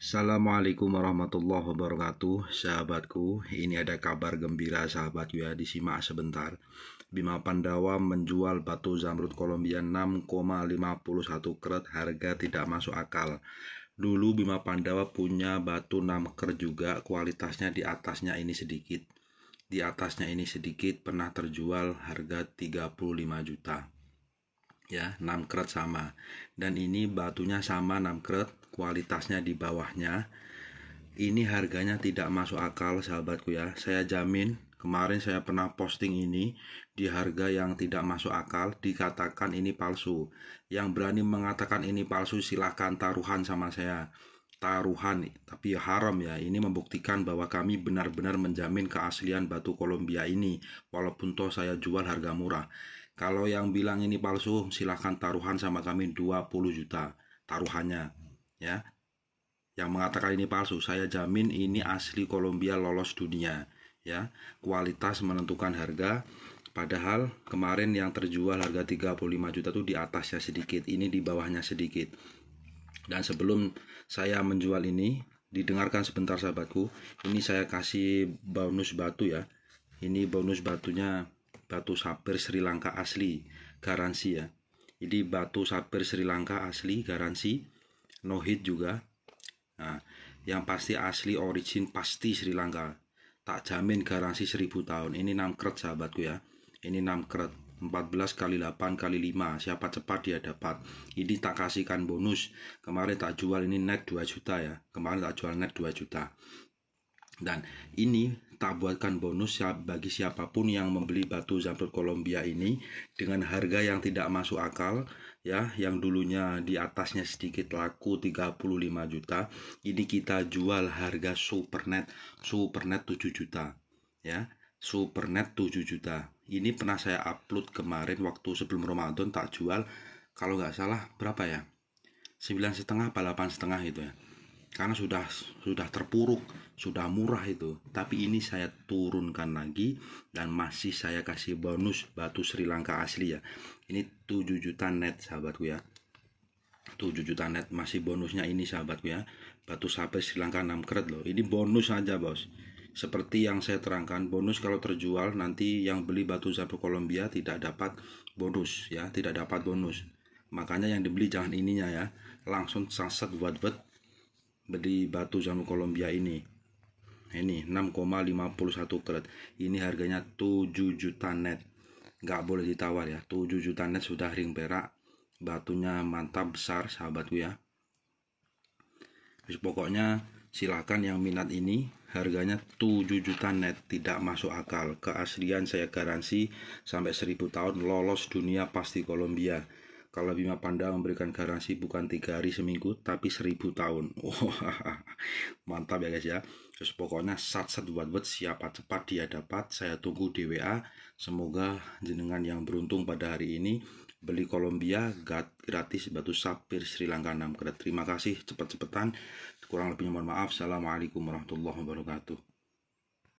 Assalamualaikum warahmatullahi wabarakatuh Sahabatku, ini ada kabar gembira sahabat ya Disimak sebentar Bima Pandawa menjual batu zamrud Kolombia 6,51 karat Harga tidak masuk akal Dulu Bima Pandawa punya batu 6 ker juga Kualitasnya di atasnya ini sedikit Di atasnya ini sedikit pernah terjual harga 35 juta ya 6 karat sama dan ini batunya sama 6 karat kualitasnya di bawahnya ini harganya tidak masuk akal sahabatku ya saya jamin kemarin saya pernah posting ini di harga yang tidak masuk akal dikatakan ini palsu yang berani mengatakan ini palsu silahkan taruhan sama saya taruhan tapi ya haram ya ini membuktikan bahwa kami benar-benar menjamin keaslian batu Kolombia ini walaupun toh saya jual harga murah kalau yang bilang ini palsu, silahkan taruhan sama kami 20 juta taruhannya. Ya, yang mengatakan ini palsu, saya jamin ini asli Kolombia lolos dunia. Ya, kualitas menentukan harga. Padahal kemarin yang terjual harga 35 juta itu di atasnya sedikit, ini di bawahnya sedikit. Dan sebelum saya menjual ini, didengarkan sebentar sahabatku. Ini saya kasih bonus batu ya. Ini bonus batunya batu saper Sri Lanka asli garansi ya jadi batu saper Sri Lanka asli garansi no hit juga nah, yang pasti asli origin pasti Sri Lanka tak jamin garansi 1000 tahun ini 6 kret sahabatku ya ini 6 kret 14 kali 8 kali 5 siapa cepat dia dapat ini tak kasihkan bonus kemarin tak jual ini net 2 juta ya kemarin tak jual net 2 juta dan ini tak buatkan bonus bagi siapapun yang membeli batu zamrud Kolombia ini dengan harga yang tidak masuk akal ya yang dulunya di atasnya sedikit laku 35 juta ini kita jual harga supernet supernet 7 juta ya supernet 7 juta ini pernah saya upload kemarin waktu sebelum Ramadan tak jual kalau nggak salah berapa ya 9 setengah apa 8 setengah itu ya karena sudah sudah terpuruk sudah murah itu tapi ini saya turunkan lagi dan masih saya kasih bonus batu Sri Lanka asli ya ini 7 juta net sahabatku ya 7 juta net masih bonusnya ini sahabatku ya batu sampai Sri Lanka 6 karat loh ini bonus aja bos seperti yang saya terangkan bonus kalau terjual nanti yang beli batu sapu Kolombia tidak dapat bonus ya tidak dapat bonus makanya yang dibeli jangan ininya ya langsung saset buat buat beli batu jamu Kolombia ini ini 6,51 karat ini harganya 7 juta net nggak boleh ditawar ya 7 juta net sudah ring perak batunya mantap besar sahabatku ya Terus pokoknya silakan yang minat ini harganya 7 juta net tidak masuk akal keaslian saya garansi sampai 1000 tahun lolos dunia pasti Kolombia kalau Bima Panda memberikan garansi bukan tiga hari seminggu, tapi seribu tahun. Wow, mantap ya guys ya. Terus pokoknya sat-sat buat-buat siapa cepat dia dapat. Saya tunggu di WA. Semoga jenengan yang beruntung pada hari ini beli Kolombia gratis batu sapir Sri Lanka 6 Terima kasih cepat-cepatan. Kurang lebihnya mohon maaf. Assalamualaikum warahmatullahi wabarakatuh.